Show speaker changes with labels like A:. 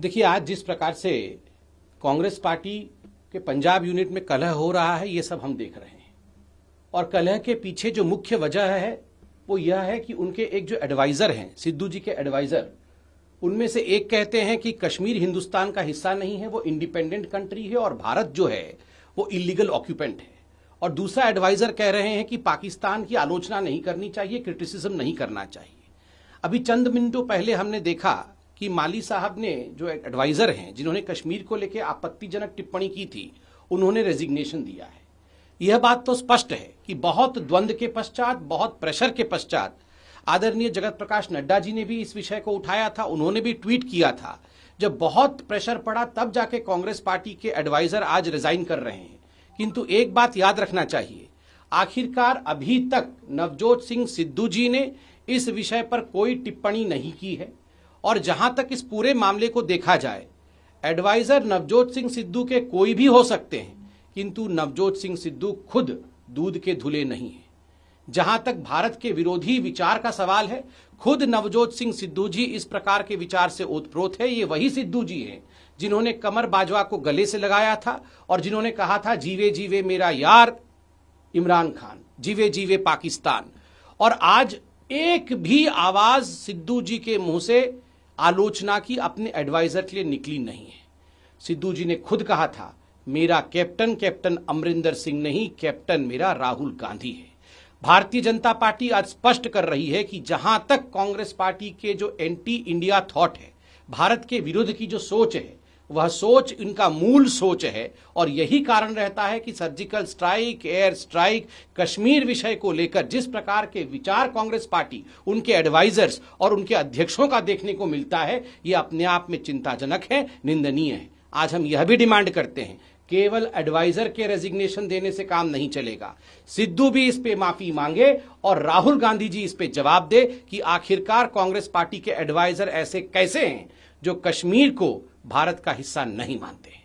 A: देखिए आज जिस प्रकार से कांग्रेस पार्टी के पंजाब यूनिट में कलह हो रहा है ये सब हम देख रहे हैं और कलह के पीछे जो मुख्य वजह है वो यह है कि उनके एक जो एडवाइज़र हैं सिद्धू जी के एडवाइज़र उनमें से एक कहते हैं कि कश्मीर हिंदुस्तान का हिस्सा नहीं है वो इंडिपेंडेंट कंट्री है और भारत जो है वो इलीगल ऑक्यूपेंट है और दूसरा एडवाइज़र कह रहे हैं कि पाकिस्तान की आलोचना नहीं करनी चाहिए क्रिटिसिज्म नहीं करना चाहिए अभी चंद मिनटों पहले हमने देखा कि माली साहब ने जो एडवाइजर हैं जिन्होंने कश्मीर को लेकर आपत्तिजनक टिप्पणी की थी उन्होंने रेजिग्नेशन दिया है यह बात तो स्पष्ट है कि बहुत द्वंद्व के पश्चात बहुत प्रेशर के पश्चात आदरणीय जगत प्रकाश नड्डा जी ने भी इस विषय को उठाया था उन्होंने भी ट्वीट किया था जब बहुत प्रेशर पड़ा तब जाके कांग्रेस पार्टी के एडवाइजर आज रिजाइन कर रहे हैं किंतु एक बात याद रखना चाहिए आखिरकार अभी तक नवजोत सिंह सिद्धू जी ने इस विषय पर कोई टिप्पणी नहीं की है और जहां तक इस पूरे मामले को देखा जाए एडवाइजर नवजोत सिंह सिद्धू के कोई भी हो सकते हैं किंतु नवजोत सिंह सिद्धू खुद दूध के धुले नहीं है जहां तक भारत के विरोधी विचार का सवाल है खुद नवजोत सिंह सिद्धू जी इस प्रकार के विचार से ओतप्रोत है ये वही सिद्धू जी हैं जिन्होंने कमर बाजवा को गले से लगाया था और जिन्होंने कहा था जीवे जीवे मेरा यार इमरान खान जीवे जीवे पाकिस्तान और आज एक भी आवाज सिद्धू जी के मुंह से आलोचना की अपने एडवाइजर के लिए निकली नहीं है सिद्धू जी ने खुद कहा था मेरा कैप्टन कैप्टन अमरिंदर सिंह नहीं कैप्टन मेरा राहुल गांधी है भारतीय जनता पार्टी आज स्पष्ट कर रही है कि जहां तक कांग्रेस पार्टी के जो एंटी इंडिया थॉट है भारत के विरुद्ध की जो सोच है वह सोच इनका मूल सोच है और यही कारण रहता है कि surgical strike air strike Kashmir विषय को लेकर जिस प्रकार के विचार कांग्रेस पार्टी उनके एडवाइजर्स और उनके अध्यक्षों का देखने को मिलता है ये अपने आप में चिंताजनक है निंदनीय है आज हम यह भी डिमांड करते हैं केवल एडवाइजर के रेजिग्नेशन देने से काम नहीं चलेगा सिद्धू भी इस पे माफी मांगे और राहुल गांधी जी इस पे जवाब दे कि आखिरकार कांग्रेस पार्टी के एडवाइजर ऐसे कैसे हैं जो कश्मीर को भारत का हिस्सा नहीं मानते